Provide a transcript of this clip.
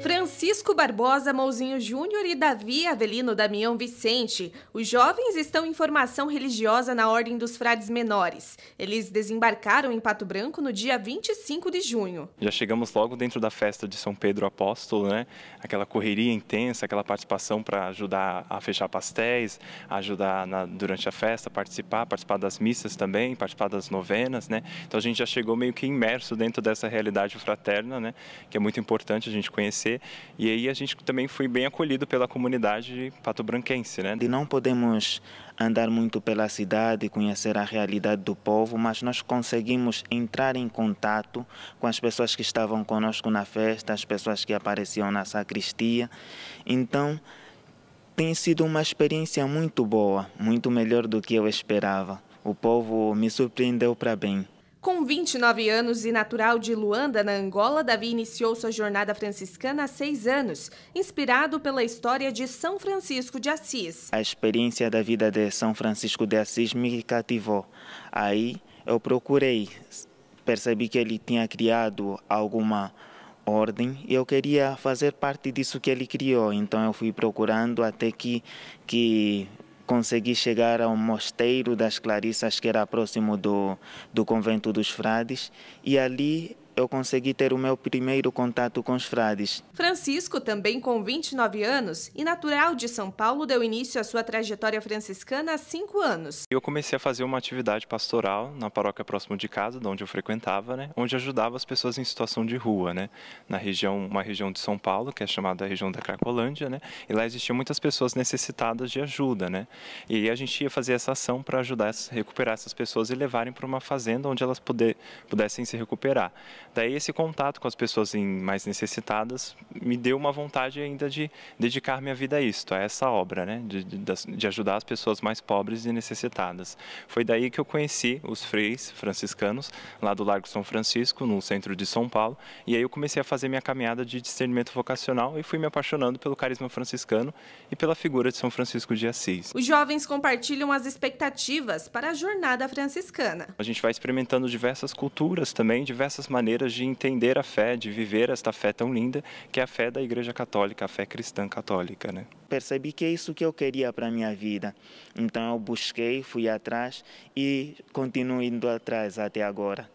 Francisco Barbosa Mouzinho Júnior e Davi Avelino Damião Vicente. Os jovens estão em formação religiosa na Ordem dos Frades Menores. Eles desembarcaram em Pato Branco no dia 25 de junho. Já chegamos logo dentro da festa de São Pedro Apóstolo, né? Aquela correria intensa, aquela participação para ajudar a fechar pastéis, ajudar na, durante a festa, participar, participar das missas também, participar das novenas, né? Então a gente já chegou meio que imerso dentro dessa realidade fraterna, né? Que é muito importante a gente conhecer acontecer. E aí a gente também foi bem acolhido pela comunidade patobranquense. Né? E não podemos andar muito pela cidade, e conhecer a realidade do povo, mas nós conseguimos entrar em contato com as pessoas que estavam conosco na festa, as pessoas que apareciam na sacristia. Então, tem sido uma experiência muito boa, muito melhor do que eu esperava. O povo me surpreendeu para bem. Com 29 anos e natural de Luanda, na Angola, Davi iniciou sua jornada franciscana há seis anos, inspirado pela história de São Francisco de Assis. A experiência da vida de São Francisco de Assis me cativou. Aí eu procurei, percebi que ele tinha criado alguma ordem e eu queria fazer parte disso que ele criou. Então eu fui procurando até que, que consegui chegar ao Mosteiro das Clarissas, que era próximo do, do convento dos frades, e ali eu consegui ter o meu primeiro contato com os frades. Francisco, também com 29 anos e natural de São Paulo, deu início à sua trajetória franciscana há cinco anos. Eu comecei a fazer uma atividade pastoral na paróquia próximo de casa, de onde eu frequentava, né? onde ajudava as pessoas em situação de rua, né? na região, uma região de São Paulo, que é chamada região da Cracolândia, né? e lá existiam muitas pessoas necessitadas de ajuda. Né? E a gente ia fazer essa ação para ajudar, recuperar essas pessoas e levarem para uma fazenda onde elas puder, pudessem se recuperar. Daí esse contato com as pessoas mais necessitadas me deu uma vontade ainda de dedicar minha vida a isto, a essa obra, né? de, de, de ajudar as pessoas mais pobres e necessitadas. Foi daí que eu conheci os freis franciscanos lá do Largo São Francisco, no centro de São Paulo, e aí eu comecei a fazer minha caminhada de discernimento vocacional e fui me apaixonando pelo carisma franciscano e pela figura de São Francisco de Assis. Os jovens compartilham as expectativas para a jornada franciscana. A gente vai experimentando diversas culturas também, diversas maneiras maneiras de entender a fé, de viver esta fé tão linda, que é a fé da Igreja Católica, a fé cristã católica. Né? Percebi que é isso que eu queria para a minha vida. Então eu busquei, fui atrás e continuo indo atrás até agora.